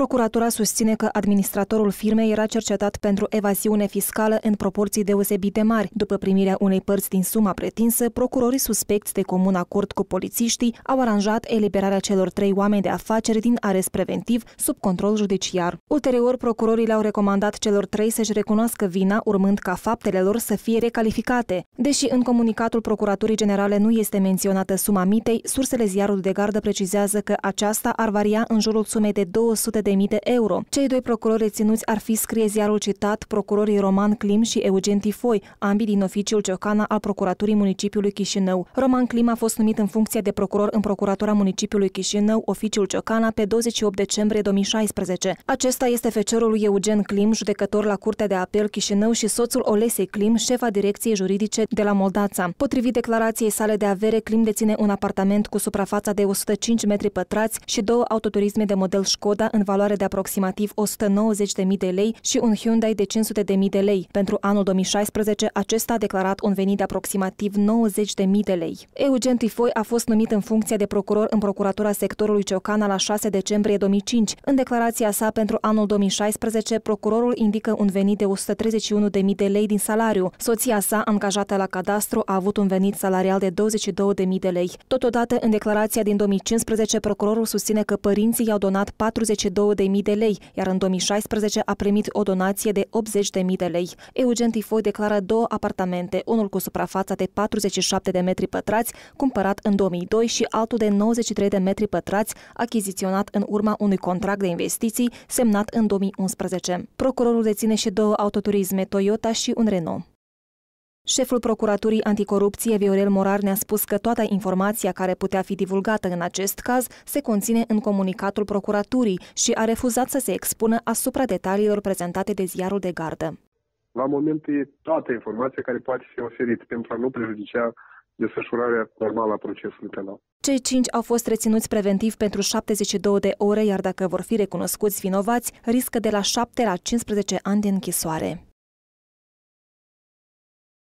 Procuratura susține că administratorul firmei era cercetat pentru evaziune fiscală în proporții deosebite mari. După primirea unei părți din suma pretinsă, procurorii suspecți de comun acord cu polițiștii au aranjat eliberarea celor trei oameni de afaceri din arest preventiv sub control judiciar. Ulterior, procurorii le-au recomandat celor trei să-și recunoască vina, urmând ca faptele lor să fie recalificate. Deși în comunicatul Procuraturii Generale nu este menționată suma mitei, sursele ziarului de gardă precizează că aceasta ar varia în jurul sumei de 200 de de euro. Cei doi procurori reținuți ar fi scrie ziarul citat procurorii Roman Clim și Eugen Tifoi, ambii din oficiul Ciocana al Procuraturii Municipiului Chișinău. Roman Clim a fost numit în funcție de procuror în Procuratura Municipiului Chișinău, oficiul Ciocana, pe 28 decembrie 2016. Acesta este feciorul lui Eugen Clim, judecător la Curtea de Apel Chișinău și soțul Olesei Clim, șefa direcției juridice de la Moldața. Potrivit declarației sale de avere, Clim deține un apartament cu suprafața de 105 metri pătrați și două autoturisme de model Skoda în valoare valoare de aproximativ 190.000 de lei și un Hyundai de 500.000 de lei. Pentru anul 2016, acesta a declarat un venit de aproximativ 90.000 de lei. Eugen Tifoi a fost numit în funcția de procuror în Procuratura Sectorului Ciocana la 6 decembrie 2005. În declarația sa pentru anul 2016, procurorul indică un venit de 131.000 de lei din salariu. Soția sa, angajată la cadastru, a avut un venit salarial de 22.000 de lei. Totodată, în declarația din 2015, procurorul susține că părinții i-au donat 42 22.000 de lei, iar în 2016 a primit o donație de 80.000 de lei. Eugen Tifoi declară două apartamente, unul cu suprafața de 47 de metri pătrați, cumpărat în 2002 și altul de 93 de metri pătrați, achiziționat în urma unui contract de investiții semnat în 2011. Procurorul deține și două autoturisme Toyota și un Renault. Șeful Procuraturii Anticorupție, Viorel Morar, ne-a spus că toată informația care putea fi divulgată în acest caz se conține în comunicatul Procuraturii și a refuzat să se expună asupra detaliilor prezentate de ziarul de gardă. La moment e toată informația care poate fi oferită pentru a nu prejudicea desfășurarea normală a procesului penal. Cei cinci au fost reținuți preventiv pentru 72 de ore, iar dacă vor fi recunoscuți vinovați, riscă de la 7 la 15 ani de închisoare.